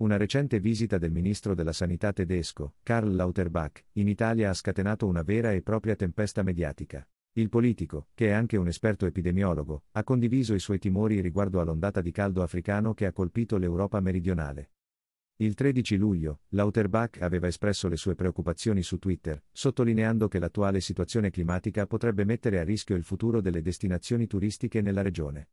Una recente visita del ministro della Sanità tedesco, Karl Lauterbach, in Italia ha scatenato una vera e propria tempesta mediatica. Il politico, che è anche un esperto epidemiologo, ha condiviso i suoi timori riguardo all'ondata di caldo africano che ha colpito l'Europa meridionale. Il 13 luglio, Lauterbach aveva espresso le sue preoccupazioni su Twitter, sottolineando che l'attuale situazione climatica potrebbe mettere a rischio il futuro delle destinazioni turistiche nella regione.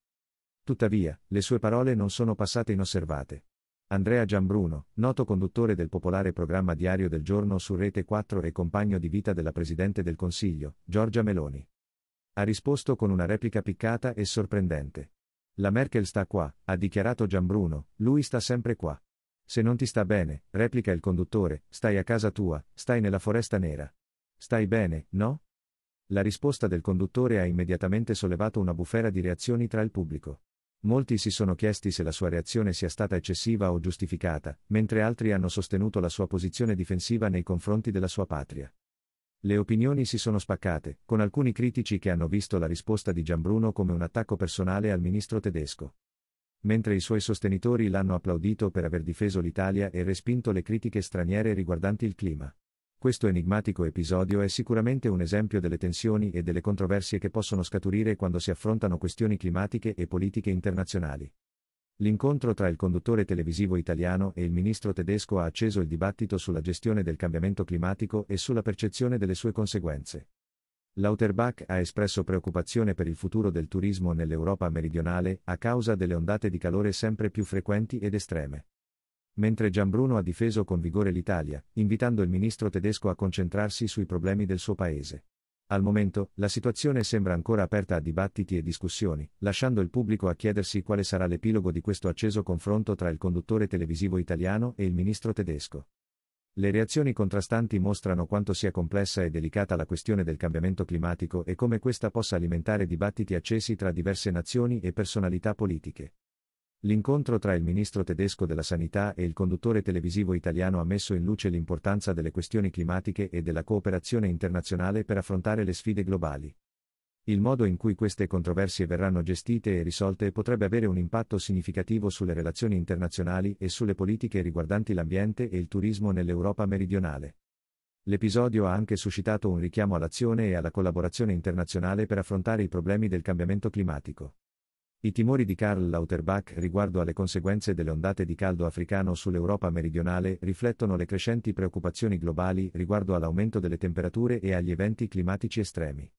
Tuttavia, le sue parole non sono passate inosservate. Andrea Giambruno, noto conduttore del popolare programma Diario del Giorno su Rete 4 e compagno di vita della Presidente del Consiglio, Giorgia Meloni. Ha risposto con una replica piccata e sorprendente. La Merkel sta qua, ha dichiarato Giambruno, lui sta sempre qua. Se non ti sta bene, replica il conduttore, stai a casa tua, stai nella foresta nera. Stai bene, no? La risposta del conduttore ha immediatamente sollevato una bufera di reazioni tra il pubblico. Molti si sono chiesti se la sua reazione sia stata eccessiva o giustificata, mentre altri hanno sostenuto la sua posizione difensiva nei confronti della sua patria. Le opinioni si sono spaccate, con alcuni critici che hanno visto la risposta di Gianbruno come un attacco personale al ministro tedesco. Mentre i suoi sostenitori l'hanno applaudito per aver difeso l'Italia e respinto le critiche straniere riguardanti il clima. Questo enigmatico episodio è sicuramente un esempio delle tensioni e delle controversie che possono scaturire quando si affrontano questioni climatiche e politiche internazionali. L'incontro tra il conduttore televisivo italiano e il ministro tedesco ha acceso il dibattito sulla gestione del cambiamento climatico e sulla percezione delle sue conseguenze. Lauterbach ha espresso preoccupazione per il futuro del turismo nell'Europa meridionale a causa delle ondate di calore sempre più frequenti ed estreme mentre Gianbruno ha difeso con vigore l'Italia, invitando il ministro tedesco a concentrarsi sui problemi del suo paese. Al momento, la situazione sembra ancora aperta a dibattiti e discussioni, lasciando il pubblico a chiedersi quale sarà l'epilogo di questo acceso confronto tra il conduttore televisivo italiano e il ministro tedesco. Le reazioni contrastanti mostrano quanto sia complessa e delicata la questione del cambiamento climatico e come questa possa alimentare dibattiti accesi tra diverse nazioni e personalità politiche. L'incontro tra il ministro tedesco della sanità e il conduttore televisivo italiano ha messo in luce l'importanza delle questioni climatiche e della cooperazione internazionale per affrontare le sfide globali. Il modo in cui queste controversie verranno gestite e risolte potrebbe avere un impatto significativo sulle relazioni internazionali e sulle politiche riguardanti l'ambiente e il turismo nell'Europa meridionale. L'episodio ha anche suscitato un richiamo all'azione e alla collaborazione internazionale per affrontare i problemi del cambiamento climatico. I timori di Karl Lauterbach riguardo alle conseguenze delle ondate di caldo africano sull'Europa meridionale riflettono le crescenti preoccupazioni globali riguardo all'aumento delle temperature e agli eventi climatici estremi.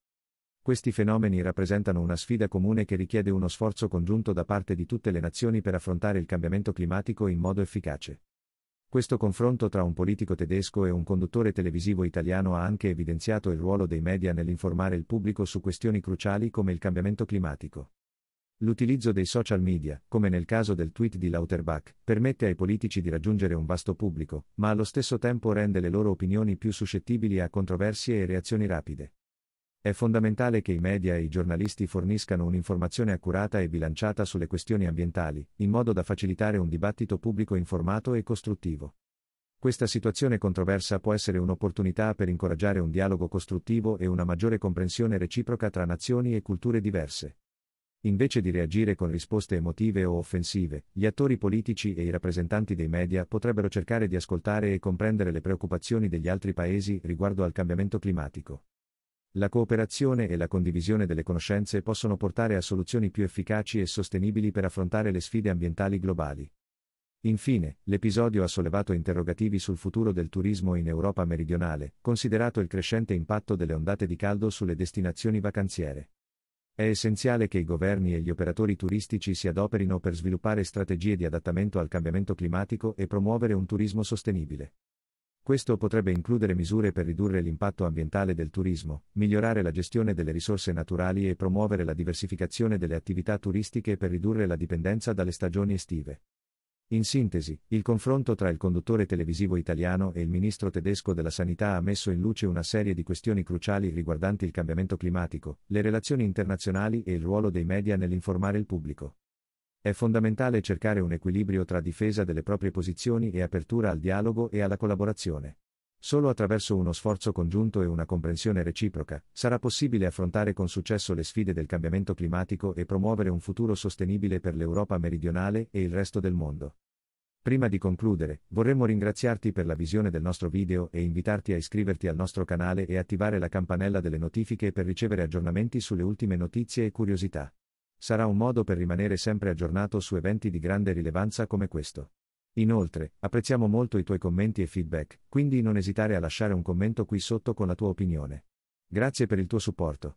Questi fenomeni rappresentano una sfida comune che richiede uno sforzo congiunto da parte di tutte le nazioni per affrontare il cambiamento climatico in modo efficace. Questo confronto tra un politico tedesco e un conduttore televisivo italiano ha anche evidenziato il ruolo dei media nell'informare il pubblico su questioni cruciali come il cambiamento climatico. L'utilizzo dei social media, come nel caso del tweet di Lauterbach, permette ai politici di raggiungere un vasto pubblico, ma allo stesso tempo rende le loro opinioni più suscettibili a controversie e reazioni rapide. È fondamentale che i media e i giornalisti forniscano un'informazione accurata e bilanciata sulle questioni ambientali, in modo da facilitare un dibattito pubblico informato e costruttivo. Questa situazione controversa può essere un'opportunità per incoraggiare un dialogo costruttivo e una maggiore comprensione reciproca tra nazioni e culture diverse. Invece di reagire con risposte emotive o offensive, gli attori politici e i rappresentanti dei media potrebbero cercare di ascoltare e comprendere le preoccupazioni degli altri paesi riguardo al cambiamento climatico. La cooperazione e la condivisione delle conoscenze possono portare a soluzioni più efficaci e sostenibili per affrontare le sfide ambientali globali. Infine, l'episodio ha sollevato interrogativi sul futuro del turismo in Europa meridionale, considerato il crescente impatto delle ondate di caldo sulle destinazioni vacanziere. È essenziale che i governi e gli operatori turistici si adoperino per sviluppare strategie di adattamento al cambiamento climatico e promuovere un turismo sostenibile. Questo potrebbe includere misure per ridurre l'impatto ambientale del turismo, migliorare la gestione delle risorse naturali e promuovere la diversificazione delle attività turistiche per ridurre la dipendenza dalle stagioni estive. In sintesi, il confronto tra il conduttore televisivo italiano e il ministro tedesco della sanità ha messo in luce una serie di questioni cruciali riguardanti il cambiamento climatico, le relazioni internazionali e il ruolo dei media nell'informare il pubblico. È fondamentale cercare un equilibrio tra difesa delle proprie posizioni e apertura al dialogo e alla collaborazione. Solo attraverso uno sforzo congiunto e una comprensione reciproca sarà possibile affrontare con successo le sfide del cambiamento climatico e promuovere un futuro sostenibile per l'Europa meridionale e il resto del mondo. Prima di concludere, vorremmo ringraziarti per la visione del nostro video e invitarti a iscriverti al nostro canale e attivare la campanella delle notifiche per ricevere aggiornamenti sulle ultime notizie e curiosità. Sarà un modo per rimanere sempre aggiornato su eventi di grande rilevanza come questo. Inoltre, apprezziamo molto i tuoi commenti e feedback, quindi non esitare a lasciare un commento qui sotto con la tua opinione. Grazie per il tuo supporto.